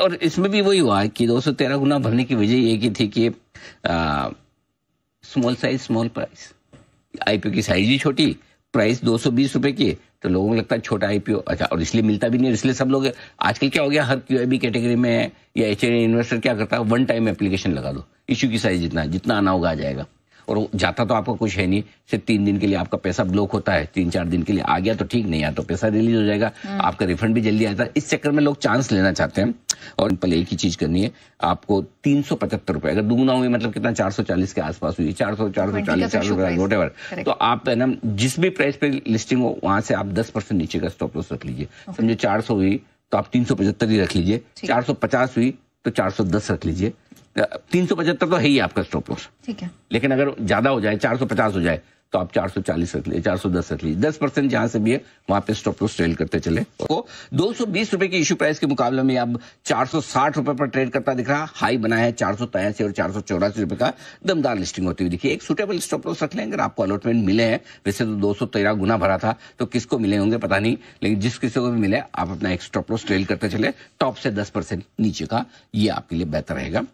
और इसमें भी वही हुआ कि 213 गुना भरने की वजह ये की थी कि small size small price IPO की साइज ही छोटी प्राइस दो सौ बीस रुपए की तो लोगों को लगता है छोटा आईपीओ अच्छा और इसलिए मिलता भी नहीं इसलिए सब लोग आजकल क्या हो गया हर क्यू कैटेगरी में या एच इन्वेस्टर क्या करता है वन टाइम एप्लीकेशन लगा दो इश्यू की साइज जितना जितना आना होगा आ जाएगा और जाता तो आपका कुछ है नहीं सिर्फ तीन दिन के लिए आपका पैसा ब्लॉक होता है तीन चार दिन के लिए आ गया तो ठीक नहीं आया तो पैसा रिलीज हो जाएगा हम्म। आपका रिफंड भी जल्दी आता है इस चक्कर में लोग चांस लेना चाहते हैं और पहले एक ही चीज करनी है आपको तीन सौ पचहत्तर रुपए अगर दुगुना हुई मतलब कितना चार सौ चालीस के आसपास हुई चार सौ तो चार सौ चालीस चार सौ वोट एवर तो आप है ना जिस भी प्राइस पे लिस्टिंग हो वहां से आप दस परसेंट नीचे का स्टॉप लॉस रख लीजिए समझो चार सौ हुई तो आप तीन सौ पचहत्तर ही रख लीजिए चार सौ पचास हुई तो चार सौ दस रख लीजिए तीन सौ पचहत्तर तो है ही आपका स्टॉप लॉस ठीक है लेकिन अगर ज्यादा हो जाए चार सौ पचास हो जाए तो आप चार सौ चालीस रख लीजिए चार सौ दस रख लीजिए दस परसेंट जहां से भी है वहां पे स्टॉप लॉस ट्रेल करते चले आपको तो दो रुपए की इश्यू प्राइस के मुकाबले में आप साठ रुपए पर ट्रेड करता दिख रहा हाई बना है चार सौ और चार सौ चौरासी रुपए का दमदार लिस्टिंग होती हुई देखिए एक सुटेबल स्टॉप लॉस रख लें अगर आपको अलॉटमेंट मिले हैं वैसे तो दो गुना भरा था तो किसको मिले होंगे पता नहीं लेकिन जिस किसी को भी मिले आप अपना एक स्टॉप लॉस ट्रेल करते चले टॉप से दस नीचे का ये आपके लिए बेहतर रहेगा